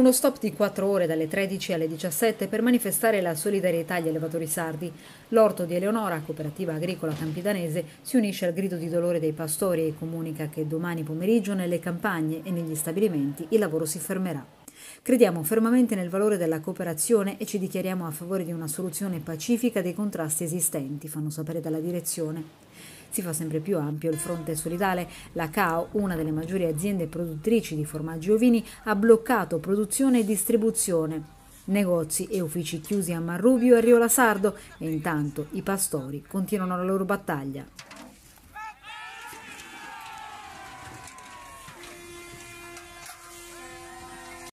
Uno stop di 4 ore dalle 13 alle 17 per manifestare la solidarietà agli allevatori sardi. L'orto di Eleonora, cooperativa agricola campidanese, si unisce al grido di dolore dei pastori e comunica che domani pomeriggio nelle campagne e negli stabilimenti il lavoro si fermerà. Crediamo fermamente nel valore della cooperazione e ci dichiariamo a favore di una soluzione pacifica dei contrasti esistenti, fanno sapere dalla direzione. Si fa sempre più ampio il fronte solidale. La CAO, una delle maggiori aziende produttrici di formaggi ovini, ha bloccato produzione e distribuzione. Negozi e uffici chiusi a Marrubio e Riola Sardo e intanto i pastori continuano la loro battaglia.